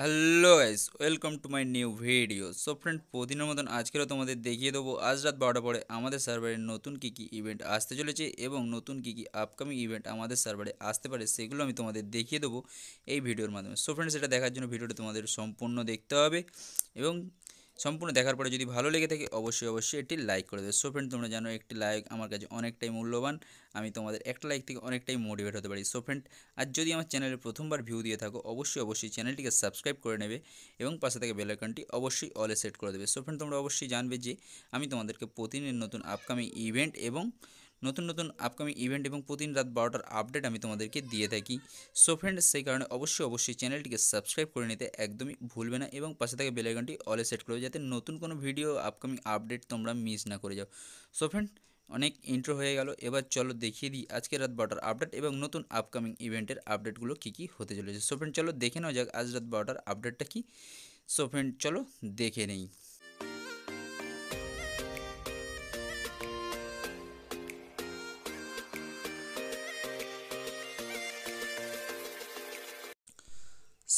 hello guys welcome to my new video so friend প্রতিদিনের মতন আজকেরও তোমাদের দেখিয়ে দেবো আজ রাত বারোটা পরে আমাদের সার্ভারে নতুন কী কী ইভেন্ট আসতে চলেছে এবং নতুন কী কী আপকামিং ইভেন্ট আমাদের সার্ভারে আসতে পারে সেগুলো আমি তোমাদের দেখিয়ে দেবো এই ভিডিওর মাধ্যমে সো ফ্রেন্ড সেটা দেখার জন্য ভিডিওটা তোমাদের সম্পূর্ণ দেখতে হবে এবং সম্পূর্ণ দেখার পরে যদি ভালো লেগে থাকে অবশ্যই অবশ্যই একটি লাইক করে দেবে সো ফ্রেন্ড তোমরা জানো একটি লাইক আমার কাছে অনেকটাই মূল্যবান আমি তোমাদের একটা লাইক থেকে অনেকটাই মোটিভেট হতে পারি সো ফ্রেন্ড আর যদি আমার চ্যানেলে প্রথমবার ভিউ দিয়ে থাকো অবশ্যই অবশ্যই চ্যানেলটিকে সাবস্ক্রাইব করে নেবে এবং পাশে থেকে বেলাইকনটি অবশ্যই অলে সেট করে দেবে সো ফ্রেন্ড তোমরা অবশ্যই জানবে যে আমি তোমাদেরকে প্রতিদিন নতুন আপকামিং ইভেন্ট এবং নতুন নতুন আপকামিং ইভেন্ট এবং প্রতিদিন রাত বারোটার আপডেট আমি তোমাদেরকে দিয়ে থাকি সো ফ্রেন্ড সেই কারণে অবশ্যই অবশ্যই চ্যানেলটিকে সাবস্ক্রাইব করে নিতে একদমই ভুলবে না এবং পাশে থাকা বেলাইকনটি অলে সেট করবে যাতে নতুন কোনো ভিডিও আপকামিং আপডেট তোমরা মিস না করে যাও সো ফ্রেন্ড অনেক ইন্ট্রো হয়ে গেল এবার চলো দেখিয়ে দিই আজকে রাত বারোটার আপডেট এবং নতুন আপকামিং ইভেন্টের আপডেটগুলো কী কী হতে চলেছে সো ফ্রেন্ড চলো দেখে নাও যাক আজ রাত বারোটার আপডেটটা কী সো ফ্রেন্ড চলো দেখে নেই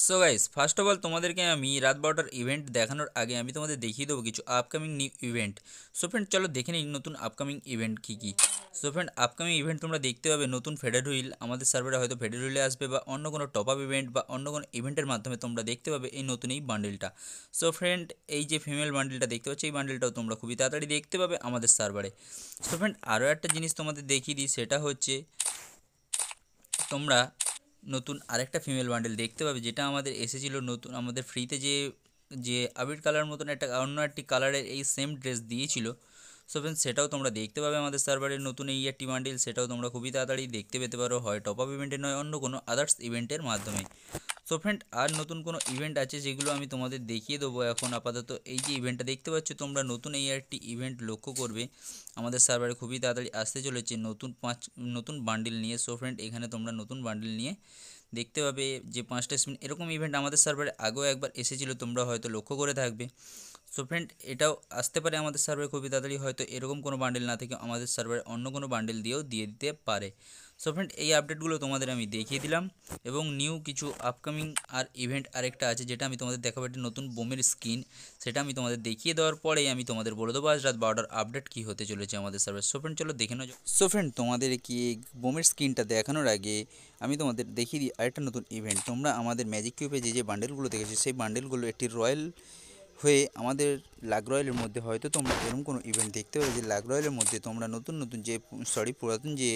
so guys first of all তোমাদেরকে আমি রাত বারোটার ইভেন্ট দেখানোর আগে আমি তোমাদের দেখিয়ে দেবো কিছু upcoming new event so friend চলো দেখে নিই নতুন আপকামিং ইভেন্ট কী কী সো ফ্রেন্ড আপকামিং ইভেন্ট তোমরা দেখতে পাবে নতুন ফেডার হুইল আমাদের সার্ভারে হয়তো ফেডার হুইলে আসবে বা অন্য কোনো টপ আপ ইভেন্ট বা অন্য কোনো ইভেন্টের মাধ্যমে তোমরা দেখতে পাবে এই নতুন এই বান্ডেলটা সো ফ্রেন্ড এই যে ফিমেল বান্ডেলটা দেখতে পাচ্ছ এই বান্ডেলটাও তোমরা খুবই তাড়াতাড়ি দেখতে পাবে আমাদের সার্ভারে সো ফ্রেন্ড আরও একটা জিনিস তোমাদের দেখিয়ে দিই সেটা হচ্ছে তোমরা নতুন আরেকটা ফিমেল বান্ডেল দেখতে পাবে যেটা আমাদের এসেছিলো নতুন আমাদের ফ্রিতে যে যে আবির কালার মতন একটা অন্য একটি কালারের এই সেম ড্রেস দিয়েছিল সো ফ্রেন্ড সেটাও তোমরা দেখতে পাবে আমাদের সার্ভারের নতুন এই একটি বান্ডেল সেটাও তোমরা খুবই তাড়াতাড়ি দেখতে পেতে পারো হয় টপ আপ ইভেন্টে নয় অন্য কোনো আদার্স ইভেন্টের মাধ্যমে সো ফ্রেন্ড আর নতুন কোনো ইভেন্ট আছে যেগুলো আমি তোমাদের দেখিয়ে দেবো এখন আপাতত এই যে ইভেন্টটা দেখতে পাচ্ছ তোমরা নতুন এই একটি ইভেন্ট লক্ষ্য করবে আমাদের সার্ভারে খুবই তাড়াতাড়ি আসতে চলেছে নতুন পাঁচ নতুন বান্ডিল নিয়ে সো ফ্রেন্ড এখানে তোমরা নতুন বান্ডিল নিয়ে দেখতে পাবে যে পাঁচটা স্পিন এরকম ইভেন্ট আমাদের সার্ভারে আগেও একবার এসেছিলো তোমরা হয়তো লক্ষ্য করে থাকবে সো ফ্রেন্ড এটাও আসতে পারে আমাদের সার্ভারে খুবই তাড়াতাড়ি হয়তো এরকম কোনো বান্ডেল না থেকে আমাদের সার্ভারে অন্য কোনো বান্ডেল দিয়েও দিয়ে দিতে পারে সো ফ্রেন্ড এই আপডেটগুলো তোমাদের আমি দেখিয়ে দিলাম এবং নিউ কিছু আপকামিং আর ইভেন্ট আরেকটা আছে যেটা আমি তোমাদের দেখাবো একটি নতুন বোমের স্কিন সেটা আমি তোমাদের দেখিয়ে দেওয়ার পরেই আমি তোমাদের বলে দেবো আজ রাত বারোটার আপডেট কী হতে চলেছে আমাদের সার্ভার সো ফ্রেন্ড চলো দেখে নাও সো ফ্রেন্ড তোমাদের কি বোমের স্কিনটা দেখানোর আগে আমি তোমাদের দেখিয়ে দিই আরেকটা নতুন ইভেন্ট তোমরা আমাদের ম্যাজিক কিউবে যে যে বান্ডেলগুলো দেখেছো সেই বান্ডেলগুলো একটি রয়্যাল হয়ে আমাদের লাগরয়েলের মধ্যে হয়তো তোমরা এরকম কোনো ইভেন্ট দেখতে পাবে যে লাগরয়েলের মধ্যে তোমরা নতুন নতুন যে সরি পুরাতন যে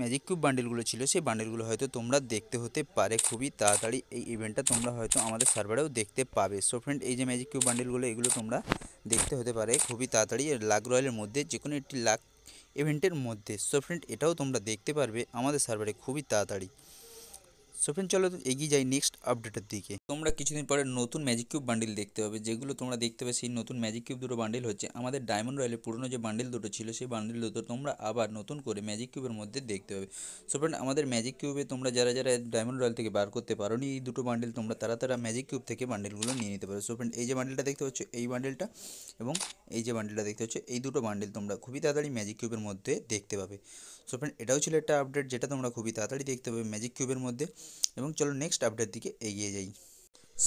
ম্যাজিক কিউব বান্ডেলগুলো ছিল সেই বান্ডেলগুলো হয়তো তোমরা দেখতে হতে পারে খুবই তাড়াতাড়ি এই ইভেন্টটা তোমরা হয়তো আমাদের সার্ভারেও দেখতে পাবে সো ফ্রেন্ড এই যে ম্যাজিক কিউব বান্ডেলগুলো এগুলো তোমরা দেখতে হতে পারে খুবই তাড়াতাড়ি লাগ রয়্যালের মধ্যে যে কোনো একটি লাক ইভেন্টের মধ্যে সো ফ্রেন্ড এটাও তোমরা দেখতে পারবে আমাদের সার্ভারে খুবই তাড়াতাড়ি সো ফ্রেন্ড চলো এগিয়ে যাই নেক্সট আপডেটের দিকে তোমরা কিছুদিন পরে নতুন ম্যাজিক কিউব বান্ডিল দেখতে পাবে যেগুলো তোমরা দেখতে পাবে সেই নতুন ম্যাজিক কিউব দুটো বান্ডিল হচ্ছে আমাদের ডায়মন্ড রয়্যালের পুরনো যে বান্ডিল দুটো ছিল সেই বান্ডিল দুটো তোমরা আবার নতুন করে ম্যাজিক কিউবের মধ্যে দেখতে পাবে সো ফ্রেন্ড আমাদের ম্যাজিক কিউবে তোমরা যারা যারা ডায়মন্ড রয়্যাল থেকে বার করতে পারো নি এই দুটো বান্ডিল তোমরা তারা তারা ম্যাজিক কিউব থেকে বান্ডিলগুলো নিয়ে নিতে পারো সো ফ্রেন্ড এই যে বান্ডিলটা দেখতে পাচ্ছ এই বান্ডিলটা এবং এই যে বান্ডিলটা দেখতে পাচ্ছ এই দুটো বান্ডিল তোমরা খুবই তাড়াতাড়ি ম্যাজিক কিউবের মধ্যে দেখতে পাবে সো ফ্রেন্ড এটাও ছিল একটা আপডেট যেটা তোমরা খুবই তাড়াতাড়ি দেখতে পাবে ম্যাজিক কিউবের মধ্যে এবং চলো নেক্সট আপডেট দিকে এগিয়ে যাই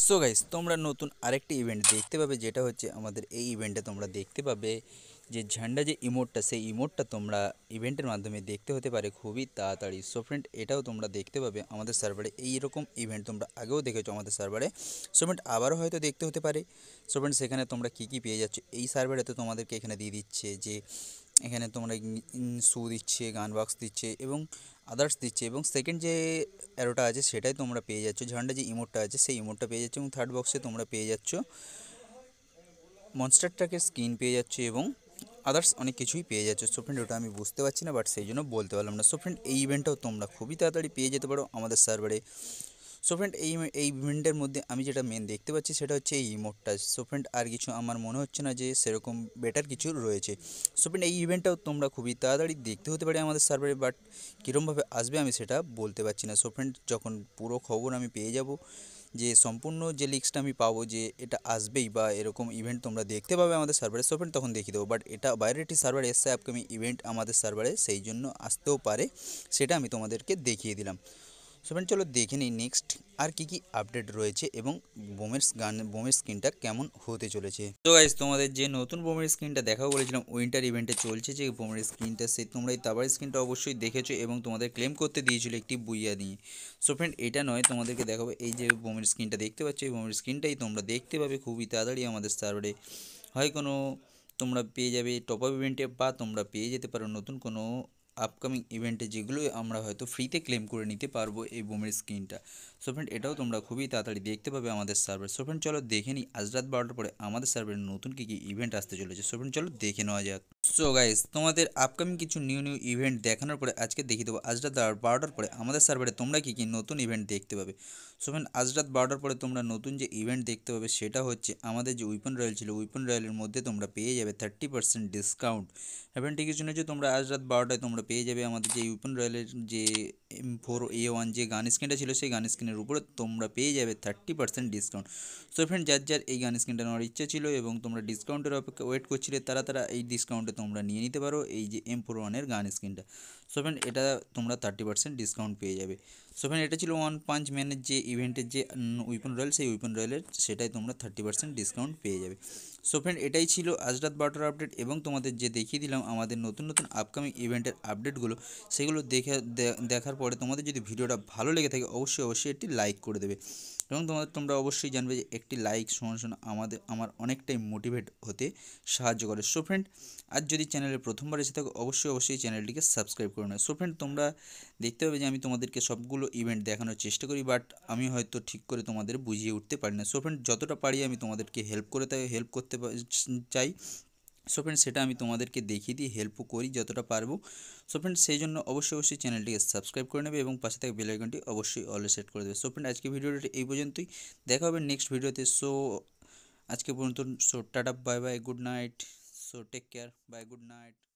সো গাইস তোমরা নতুন আরেকটি ইভেন্ট দেখতে পাবে যেটা হচ্ছে আমাদের এই ইভেন্টে তোমরা দেখতে পাবে যে ঝান্ডা যে ইমোটটা সেই ইমোটটা তোমরা ইভেন্টের মাধ্যমে দেখতে হতে পারে খুবই তাড়াতাড়ি সো ফ্রেন্ড এটাও তোমরা দেখতে পাবে আমাদের সার্ভারে এইরকম ইভেন্ট তোমরা আগেও দেখেছো আমাদের সার্ভারে সো ফ্রেন্ড আবারও হয়তো দেখতে হতে পারে সো ফ্রেন্ড সেখানে তোমরা কী কী পেয়ে যাচ্ছ এই সার্ভারে তো তোমাদেরকে এখানে দিয়ে দিচ্ছে যে এখানে তোমরা শু দিচ্ছে গান বক্স দিচ্ছে এবং আদার্স দিচ্ছে এবং সেকেন্ড যে অ্যারোটা আছে সেটাই তোমরা পেয়ে যাচ্ছ ঝান্ডা যে ইমোটটা আছে সেই ইমোটটা পেয়ে যাচ্ছ এবং থার্ড বক্সে তোমরা পেয়ে যাচ্ছ মনস্টারটাকে স্ক্রিন পেয়ে যাচ্ছ এবং আদার্স অনেক কিছুই পেয়ে যাচ্ছ সো ফ্রেন্ড ওটা আমি বুঝতে পারছি না বাট সেই জন্য বলতে পারলাম না সো ফ্রেন্ড এই ইভেন্টটাও তোমরা খুবই তাড়াতাড়ি পেয়ে যেতে পারো আমাদের সার্ভারে সো ফ্রেন্ড এই এই ইভেন্টের মধ্যে আমি যেটা মেন দেখতে পাচ্ছি সেটা হচ্ছে এই ইমোটটা সো ফ্রেন্ড আর কিছু আমার মনে হচ্ছে না যে সেরকম বেটার কিছু রয়েছে সো ফ্রেন্ড এই ইভেন্টটাও তোমরা খুবই তাড়াতাড়ি দেখতে হতে পারে আমাদের সার্ভারে বাট কীরমভাবে আসবে আমি সেটা বলতে পারছি না সো ফ্রেন্ড যখন পুরো খবর আমি পেয়ে যাব যে সম্পূর্ণ যে লিক্সটা আমি পাবো যে এটা আসবেই বা এরকম ইভেন্ট তোমরা দেখতে পাবে আমাদের সার্ভারে সো ফ্রেন্ড তখন দেখিয়ে দেবো বাট এটা বাইরের একটি সার্ভারে এসছে আপকামিং ইভেন্ট আমাদের সার্ভারে সেই জন্য আসতেও পারে সেটা আমি তোমাদেরকে দেখিয়ে দিলাম সো ফ্রেন্ড চলো দেখে নিই নেক্সট আর কি কি আপডেট রয়েছে এবং বোমের গান বোমের স্ক্রিনটা কেমন হতে চলেছে তো গাইজ তোমাদের যে নতুন বোমের স্ক্রিনটা দেখাও বলেছিলাম উইন্টার ইভেন্টে চলছে যে বোমের স্ক্রিনটা সে তোমরা এই তাবার স্ক্রিনটা অবশ্যই দেখেছো এবং তোমাদের ক্লেম করতে দিয়েছিল একটি বুইয়া নিয়ে সো ফ্রেন্ড এটা নয় তোমাদেরকে দেখাবো এই যে বোমের স্ক্রিনটা দেখতে পাচ্ছ এই বোমের স্ক্রিনটাই তোমরা দেখতে পাবে খুবই তাড়াতাড়ি আমাদের সার্ভারে হয় কোনো তোমরা পেয়ে যাবে টপ আপ ইভেন্টে বা তোমরা পেয়ে যেতে পারো নতুন কোনো अपकमिंग इवेंटে যেগুলা আমরা হয়তো ফ্রি তে क्लेम করে নিতে পারবো এই বোমের স্কিনটা সো ফ্রেন্ড এটাও তোমরা খুবই তাড়াতাড়ি দেখতে পাবে আমাদের সার্ভার সো ফ্রেন্ড চলো দেখে নিই আজ রাত বারোটার পরে আমাদের সার্ভারে নতুন কী কী ইভেন্ট আসতে চলেছে সো ফ্রেন্ড চলো দেখে নেওয়া যাক সো গাইস তোমাদের আপকামিং কিছু নিউ নিউ ইভেন্ট দেখানোর পরে আজকে দেখিয়ে দেবো আজ রাত বারোটার পরে আমাদের সার্ভারে তোমরা কী কী নতুন ইভেন্ট দেখতে পাবে সো ফ্রেন্ড আজ রাত বারোটার পরে তোমরা নতুন যে ইভেন্ট দেখতে পাবে সেটা হচ্ছে আমাদের যে উইপন রয়্যাল ছিল উইপন রয়্যালের মধ্যে তোমরা পেয়ে যাবে থার্টি পার্সেন্ট ডিসকাউন্ট ইভেন্টটি কিছু নয় যে তোমরা আজ রাত বারোটায় তোমরা পেয়ে যাবে আমাদের যে উইপন রয়্যালের যে ফোর এ ওয়ান যে গান স্ক্রিনটা ছিল সেই গান স্ক্রিনের উপরে তোমরা পেয়ে যাবে thirty percent discount so friend যার যার এই গান স্ক্রিনটা নেওয়ার ইচ্ছা ছিল এবং তোমরা ডিসকাউন্টের অপেক্ষা ওয়েট করছিলে তারা তারা এই ডিসকাউন্টে তোমরা নিয়ে নিতে পারো এই যে এম ফোর ওয়ানের গান স্ক্রিনটা সো ফ্রেন্ড এটা তোমরা থার্টি পার্সেন্ট ডিসকাউন্ট পেয়ে যাবে সো ফ্রেন্ড এটা ছিল ওয়ান পাঞ্চ ম্যানের যে ইভেন্টের যে উইপন রয়্যাল সেই উইপন রয়্যালের সেটাই তোমরা থার্টি পার্সেন্ট ডিসকাউন্ট পেয়ে যাবে সো ফ্রেন্ড এটাই ছিল আজরাত বাটার আপডেট এবং তোমাদের যে দেখিয়ে দিলাম আমাদের নতুন নতুন আপকামিং ইভেন্টের আপডেটগুলো সেগুলো দেখে দেখার পরে তোমাদের যদি ভিডিওটা ভালো লেগে থাকে অবশ্যই অবশ্যই একটি লাইক করে দেবে এবং তোমাদের তোমরা অবশ্যই জানবে যে একটি লাইক সমান শোনা আমাদের আমার অনেকটাই মোটিভেট হতে সাহায্য করে সো ফ্রেন্ড আর যদি চ্যানেলে প্রথমবার এসে থাকো অবশ্যই অবশ্যই চ্যানেলটিকে সাবস্ক্রাইব করে নেয় সো ফ্রেন্ড তোমরা দেখতে পাবে যে আমি তোমাদেরকে সবগুলো ইভেন্ট দেখানোর চেষ্টা করি বাট আমি হয়তো ঠিক করে তোমাদের বুঝিয়ে উঠতে পারি না সো ফ্রেন্ড যতটা পারি আমি তোমাদেরকে হেল্প করে হেল্প করতে চাই সো ফ্রেন্ড সেটা আমি তোমাদেরকে দেখিয়ে দিই হেল্পও করি যতটা পারবো সো ফ্রেন্ড সেই জন্য অবশ্যই অবশ্যই চ্যানেলটিকে সাবস্ক্রাইব করে নেবে এবং পাশে থাকা বেলাইকনটি অবশ্যই অল সেট করে দেবে সো ফ্রেন্ড আজকে ভিডিওটি এই পর্যন্তই দেখা হবে নেক্সট ভিডিওতে সো আজকে পর্যন্ত so tata bye bye good night so take care bye good night